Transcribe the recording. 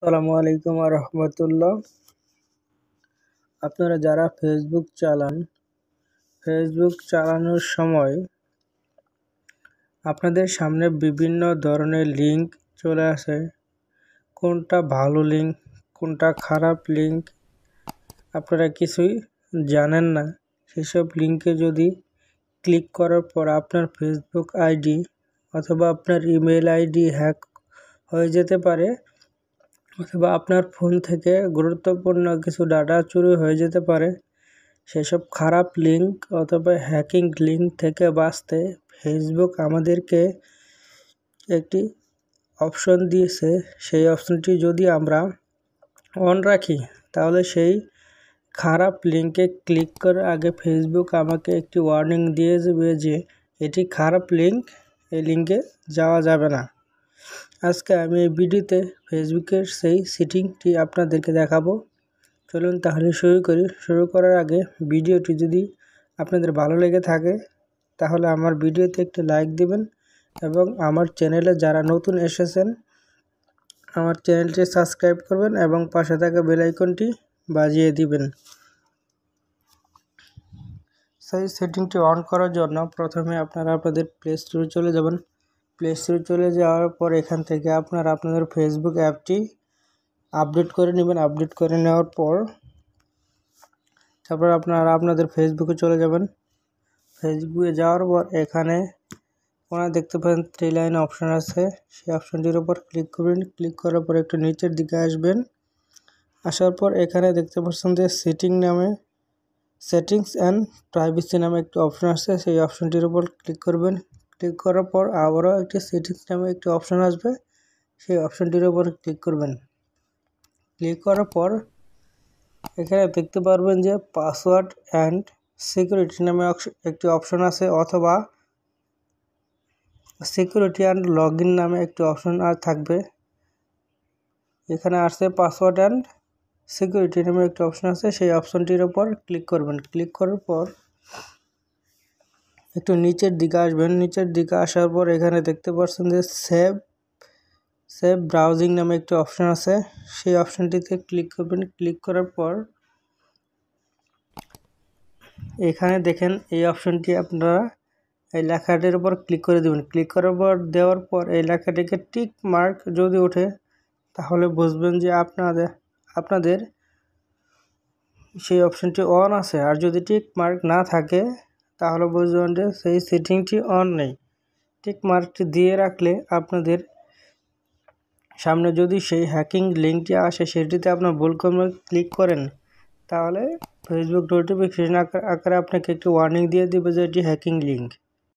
আসসালামু আলাইকুম রহমতুল্লাহ আপনারা যারা ফেসবুক চালান ফেসবুক চালানোর সময় আপনাদের সামনে বিভিন্ন ধরনের লিঙ্ক চলে আসে কোনটা ভালো লিঙ্ক কোনটা খারাপ লিঙ্ক আপনারা কিছুই জানেন না সেসব লিঙ্কে যদি ক্লিক করার পর আপনার ফেসবুক আইডি অথবা আপনার ইমেল আইডি হ্যাক হয়ে যেতে পারে অথবা আপনার ফোন থেকে গুরুত্বপূর্ণ কিছু ডাটা চুরি হয়ে যেতে পারে সেসব খারাপ লিঙ্ক অথবা হ্যাকিং লিঙ্ক থেকে বাঁচতে ফেসবুক আমাদেরকে একটি অপশন দিয়েছে সেই অপশনটি যদি আমরা অন রাখি তাহলে সেই খারাপ লিঙ্কে ক্লিক করার আগে ফেসবুক আমাকে একটি ওয়ার্নিং দিয়ে দেবে যে এটি খারাপ লিঙ্ক এই লিঙ্কে যাওয়া যাবে না আজকে আমি এই ভিডিওতে ফেসবুকের সেই সেটিংটি আপনাদেরকে দেখাবো চলুন তাহলে শুরু করি শুরু করার আগে ভিডিওটি যদি আপনাদের ভালো লেগে থাকে তাহলে আমার ভিডিওতে একটি লাইক দিবেন এবং আমার চ্যানেলে যারা নতুন এসেছেন আমার চ্যানেলটি সাবস্ক্রাইব করবেন এবং পাশে থাকা বেলাইকনটি বাজিয়ে দিবেন সেই সেটিংটি অন করার জন্য প্রথমে আপনারা আপনাদের প্লে স্টোরে চলে যাবেন প্লে স্টোরে চলে যাওয়ার পর এখান থেকে আপনারা আপনাদের ফেসবুক অ্যাপটি আপডেট করে নেবেন আপডেট করে নেওয়ার পর তারপর আপনারা আপনাদের ফেসবুকে চলে যাবেন ফেসবুকে যাওয়ার পর এখানে ওনারা দেখতে পাবেন থ্রি লাইন অপশান আছে সেই অপশানটির উপর ক্লিক করবেন ক্লিক করার পর একটু নিচের দিকে আসবেন আসার পর এখানে দেখতে পাচ্ছেন যে সেটিং নামে সেটিংস অ্যান্ড প্রাইভেসি নামে একটি অপশান আছে সেই অপশানটির উপর ক্লিক করবেন ক্লিক করার পর আবারও একটি সেটিংস নামে একটি অপশান আসবে সেই অপশানটির উপর ক্লিক করবেন ক্লিক করার পর এখানে দেখতে পারবেন যে পাসওয়ার্ড অ্যান্ড সিকিউরিটি নামে একটি অপশান আছে অথবা সিকিউরিটি অ্যান্ড লগ নামে একটি অপশান আর থাকবে এখানে আসছে পাসওয়ার্ড অ্যান্ড সিকিউরিটি নামে একটি অপশান আছে সেই অপশনটির ওপর ক্লিক করবেন ক্লিক করার পর একটু নিচের দিকে আসবেন নিচের দিকে আসার পর এখানে দেখতে পাচ্ছেন যে সেভ সেভ ব্রাউজিং নামে একটি অপশান আছে সেই অপশানটিতে ক্লিক করবেন ক্লিক করার পর এখানে দেখেন এই অপশানটি আপনারা এই লেখাটির উপর ক্লিক করে দেবেন ক্লিক করার পর দেওয়ার পর এই লেখাটিকে টিক মার্ক যদি ওঠে তাহলে বুঝবেন যে আপনাদের আপনাদের সেই অপশানটি অন আছে আর যদি টিক মার্ক না থাকে তাহলে বুঝবেন যে সেই সেটিংটি অন নেই টিক মার্কটি দিয়ে রাখলে আপনাদের সামনে যদি সেই হ্যাকিং লিঙ্কটি আসে সেটিতে আপনার ভুল কমে ক্লিক করেন তাহলে ফেসবুক নোটিফিকেশন আকারে আপনাকে একটি ওয়ার্নিং দিয়ে দেবে যে এটি হ্যাকিং লিঙ্ক